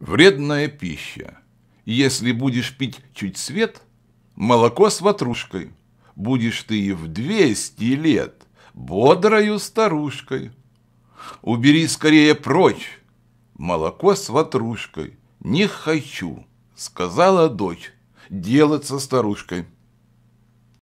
Вредная пища. Если будешь пить чуть свет, молоко с ватрушкой. Будешь ты и в двести лет бодрою старушкой. Убери скорее прочь молоко с ватрушкой. Не хочу, сказала дочь, делаться старушкой.